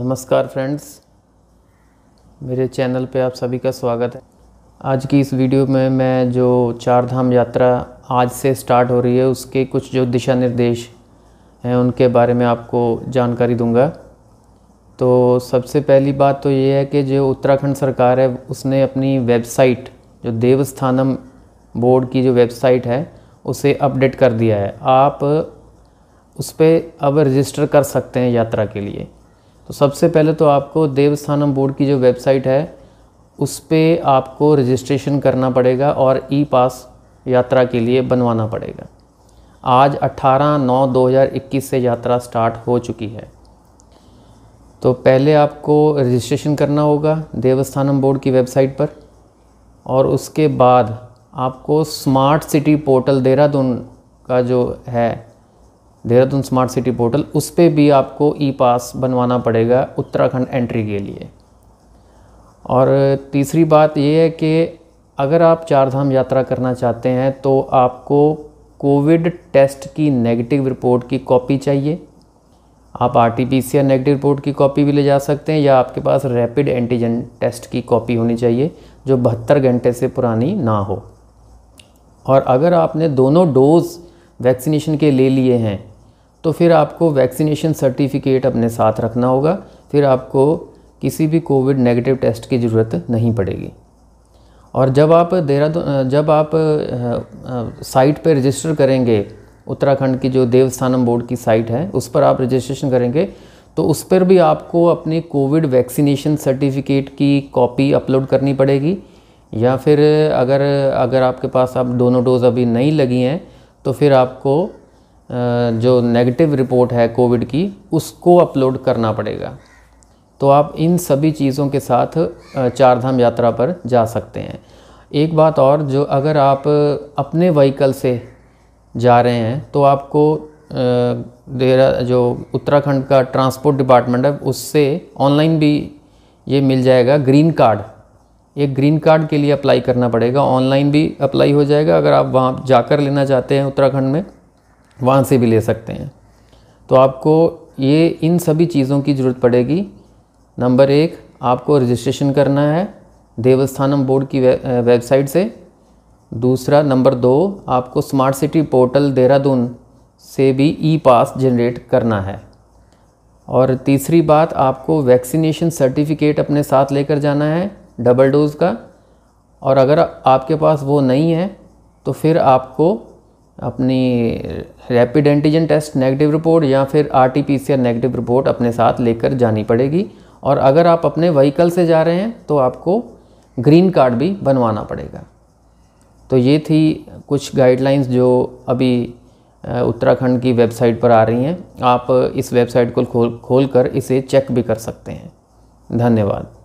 नमस्कार फ्रेंड्स मेरे चैनल पे आप सभी का स्वागत है आज की इस वीडियो में मैं जो चार धाम यात्रा आज से स्टार्ट हो रही है उसके कुछ जो दिशा निर्देश हैं उनके बारे में आपको जानकारी दूंगा तो सबसे पहली बात तो ये है कि जो उत्तराखंड सरकार है उसने अपनी वेबसाइट जो देवस्थानम बोर्ड की जो वेबसाइट है उसे अपडेट कर दिया है आप उस पर अब रजिस्टर कर सकते हैं यात्रा के लिए तो सबसे पहले तो आपको देवस्थानम बोर्ड की जो वेबसाइट है उस पर आपको रजिस्ट्रेशन करना पड़ेगा और ई पास यात्रा के लिए बनवाना पड़ेगा आज 18 नौ 2021 से यात्रा स्टार्ट हो चुकी है तो पहले आपको रजिस्ट्रेशन करना होगा देवस्थानम बोर्ड की वेबसाइट पर और उसके बाद आपको स्मार्ट सिटी पोर्टल देहरादून का जो है देहरादून स्मार्ट सिटी पोर्टल उस पर भी आपको ई पास बनवाना पड़ेगा उत्तराखंड एंट्री के लिए और तीसरी बात ये है कि अगर आप चारधाम यात्रा करना चाहते हैं तो आपको कोविड टेस्ट की नेगेटिव रिपोर्ट की कॉपी चाहिए आप R T P C R negative report की कॉपी भी ले जा सकते हैं या आपके पास रैपिड एंटीजन टेस्ट की कॉपी होनी चाहिए जो बहत्तर घंटे से पुरानी ना हो और अगर आपने दोनों डोज़ वैक्सीनेशन के ले लिए हैं तो फिर आपको वैक्सीनेशन सर्टिफिकेट अपने साथ रखना होगा फिर आपको किसी भी कोविड नेगेटिव टेस्ट की ज़रूरत नहीं पड़ेगी और जब आप देहरादून जब आप साइट पर रजिस्टर करेंगे उत्तराखंड की जो देवस्थानम बोर्ड की साइट है उस पर आप रजिस्ट्रेशन करेंगे तो उस पर भी आपको अपनी कोविड वैक्सीनेशन सर्टिफिकेट की कॉपी अपलोड करनी पड़ेगी या फिर अगर अगर आपके पास आप दोनों डोज़ अभी नहीं लगी हैं तो फिर आपको जो नेगेटिव रिपोर्ट है कोविड की उसको अपलोड करना पड़ेगा तो आप इन सभी चीज़ों के साथ चारधाम यात्रा पर जा सकते हैं एक बात और जो अगर आप अपने व्हीकल से जा रहे हैं तो आपको देरा जो उत्तराखंड का ट्रांसपोर्ट डिपार्टमेंट है उससे ऑनलाइन भी ये मिल जाएगा ग्रीन कार्ड एक ग्रीन कार्ड के लिए अप्लाई करना पड़ेगा ऑनलाइन भी अप्लाई हो जाएगा अगर आप वहाँ जाकर लेना चाहते हैं उत्तराखंड में वहाँ से भी ले सकते हैं तो आपको ये इन सभी चीज़ों की ज़रूरत पड़ेगी नंबर एक आपको रजिस्ट्रेशन करना है देवस्थानम बोर्ड की वे, वेबसाइट से दूसरा नंबर दो आपको स्मार्ट सिटी पोर्टल देहरादून से भी ई पास जनरेट करना है और तीसरी बात आपको वैक्सीनेशन सर्टिफिकेट अपने साथ लेकर जाना है डबल डोज़ का और अगर आपके पास वो नहीं है तो फिर आपको अपनी rapid antigen test negative report या फिर R T P C R negative report अपने साथ लेकर जानी पड़ेगी और अगर आप अपने व्हीकल से जा रहे हैं तो आपको ग्रीन कार्ड भी बनवाना पड़ेगा तो ये थी कुछ गाइडलाइंस जो अभी उत्तराखंड की वेबसाइट पर आ रही हैं आप इस वेबसाइट को खोल खोल कर इसे चेक भी कर सकते हैं धन्यवाद